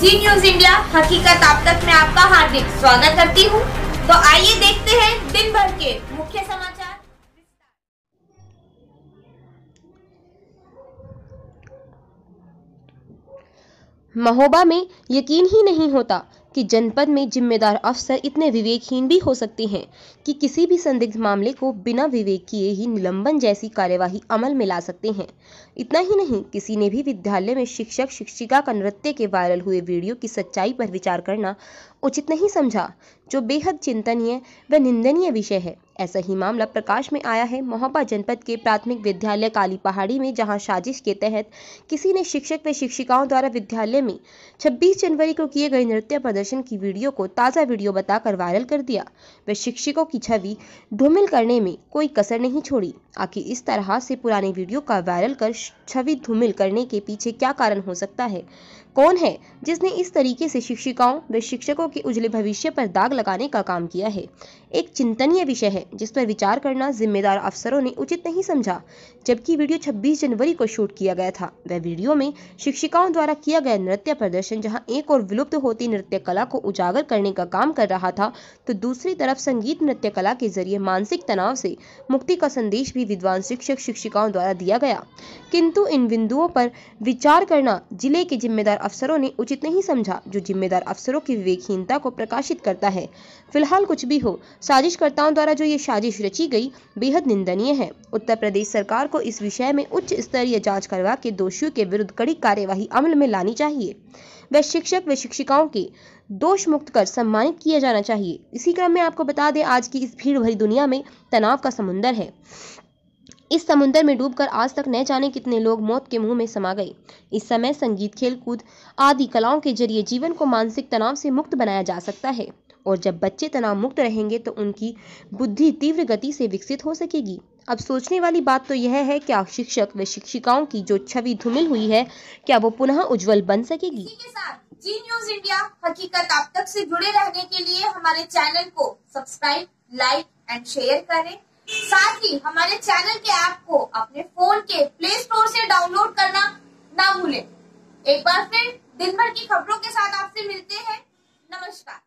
जी news India हकीकत आप तक में आपका हार्दिक स्वागत करती हूँ तो आइए देखते हैं दिन भर के मुख्य समाचार महोबा में यकीन ही नहीं होता कि जनपद में जिम्मेदार अफसर इतने विवेकहीन भी हो सकते हैं कि किसी भी संदिग्ध मामले को बिना विवेक किए ही निलंबन जैसी कार्यवाही अमल में ला सकते हैं इतना ही नहीं किसी ने भी विद्यालय में शिक्षक शिक्षिका का नृत्य के वायरल हुए वीडियो की सच्चाई पर विचार करना उचित नहीं समझा जो बेहद चिंतनीय व निंदनीय विषय है ऐसा ही मामला प्रकाश में आया है मोहब्बा जनपद के प्राथमिक विद्यालय काली पहाड़ी में जहां साजिश के तहत किसी ने शिक्षक व शिक्षिकाओं द्वारा विद्यालय में 26 जनवरी को किए गए नृत्य प्रदर्शन की वीडियो को ताज़ा वीडियो बताकर वायरल कर दिया व शिक्षकों की छवि धूमिल करने में कोई कसर नहीं छोड़ी आखिर इस तरह से पुराने वीडियो का वायरल कर छवि धूमिल करने के पीछे क्या कारण हो सकता है कौन है जिसने इस तरीके से शिक्षिकाओं व शिक्षकों के उजले भविष्य पर दाग लगाने का काम किया है एक चिंतनीय विषय है जिस पर विचार करना जिम्मेदार अफसरों ने उचित नहीं समझा जबकि वीडियो 26 जनवरी को शूट किया गया था वह वीडियो में शिक्षिकाओं द्वारा किया गया नृत्य प्रदर्शन जहाँ एक और विलुप्त होती नृत्य कला को उजागर करने का काम कर रहा था तो दूसरी तरफ संगीत नृत्य कला के जरिए मानसिक तनाव से मुक्ति का संदेश भी विद्वान शिक्षक शिक्षिकाओं द्वारा दिया गया किंतु इन बिंदुओं पर विचार करना जिले के जिम्मेदार अफसरों ने उचित नहीं समझा जो जिम्मेदार अफसरों की विवेकहीनता को प्रकाशित करता है फिलहाल कुछ भी हो साजिशकर्ताओं द्वारा जो ये साजिश रची गई बेहद निंदनीय है उत्तर प्रदेश सरकार को इस विषय में उच्च स्तरीय जाँच करवा के दोषियों के विरुद्ध कड़ी कार्यवाही अमल में लानी चाहिए वह शिक्षक व शिक्षिकाओं के दोष मुक्त कर सम्मानित किया जाना चाहिए इसी क्रम में आपको बता दें आज की इस भीड़ भरी दुनिया में तनाव का समुंदर है इस समुंदर में डूबकर आज तक न जाने कितने लोग मौत के मुंह में समा गए इस समय संगीत खेलकूद आदि कलाओं के जरिए जीवन को मानसिक तनाव से मुक्त बनाया जा सकता है और जब बच्चे तनाव मुक्त रहेंगे तो उनकी बुद्धि तीव्र गति से विकसित हो सकेगी अब सोचने वाली बात तो यह है क्या शिक्षक व शिक्षिकाओं की जो छवि धूमिल हुई है क्या वो पुनः उज्जवल बन सकेगी जी न्यूज इंडिया हकीकत आप तक से जुड़े रहने के लिए हमारे चैनल को सब्सक्राइब लाइक एंड शेयर करें साथ ही हमारे चैनल के ऐप को अपने फोन के प्ले स्टोर से डाउनलोड करना ना भूलें। एक बार फिर दिन भर की खबरों के साथ आपसे मिलते हैं नमस्कार